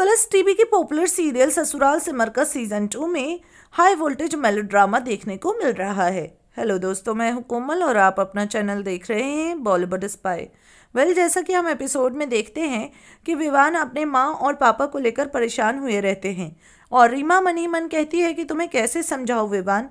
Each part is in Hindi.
कलर्स टीवी के पॉपुलर सीरियल ससुराल सिमर का सीजन टू में हाई वोल्टेज मेलोड्रामा देखने को मिल रहा है हेलो दोस्तों मैं हूं कोमल और आप अपना चैनल देख रहे हैं बॉलीवुड स्पाई वेल जैसा कि हम एपिसोड में देखते हैं कि विवान अपने माँ और पापा को लेकर परेशान हुए रहते हैं और रीमा मनी मन कहती है कि तुम्हें कैसे समझाओ विवान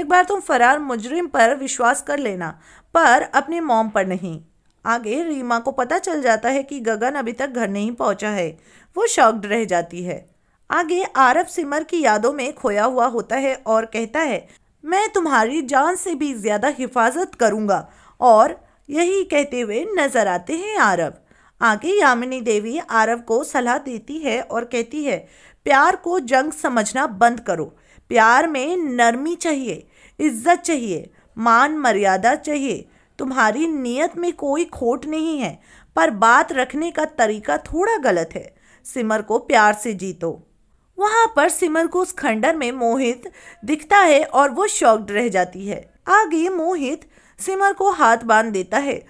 एक बार तुम फरार मुजरिम पर विश्वास कर लेना पर अपने मॉम पर नहीं आगे रीमा को पता चल जाता है कि गगन अभी तक घर नहीं पहुंचा है वो शॉक्ड रह जाती है आगे आरव सिमर की यादों में खोया हुआ होता है और कहता है मैं तुम्हारी जान से भी ज़्यादा हिफाजत करूँगा और यही कहते हुए नजर आते हैं आरव आगे यामिनी देवी आरव को सलाह देती है और कहती है प्यार को जंग समझना बंद करो प्यार में नरमी चाहिए इज्जत चाहिए मान मर्यादा चाहिए तुम्हारी नीयत में कोई खोट नहीं है पर बात रखने का तरीका थोड़ा गलत है सिमर को प्यार से जीतो वहाँ पर सिमर को उस खंडर में मोहित दिखता है और वो शॉक्ड रह जाती है आगे मोहित सिमर को हाथ बांध देता है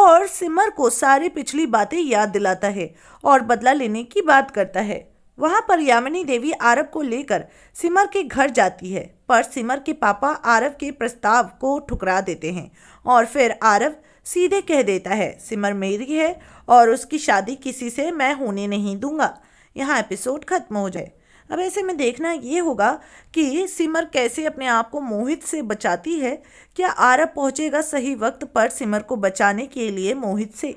और सिमर को सारी पिछली बातें याद दिलाता है और बदला लेने की बात करता है वहां पर यामिनी देवी आरव को लेकर सिमर के घर जाती है पर सिमर के पापा आरव के प्रस्ताव को ठुकरा देते हैं और फिर आरव सीधे कह देता है सिमर मेरी है और उसकी शादी किसी से मैं होने नहीं दूंगा यहाँ एपिसोड ख़त्म हो जाए अब ऐसे में देखना ये होगा कि सिमर कैसे अपने आप को मोहित से बचाती है क्या आरव पहुँचेगा सही वक्त पर सिमर को बचाने के लिए मोहित से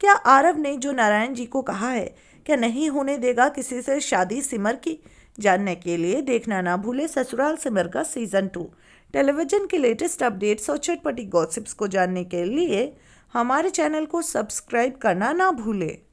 क्या आरव ने जो नारायण जी को कहा है क्या नहीं होने देगा किसी से शादी सिमर की जानने के लिए देखना ना भूले ससुराल सिमर का सीज़न टू टेलीविज़न के लेटेस्ट अपडेट्स और चटपटी गॉसिप्स को जानने के लिए हमारे चैनल को सब्सक्राइब करना ना भूलें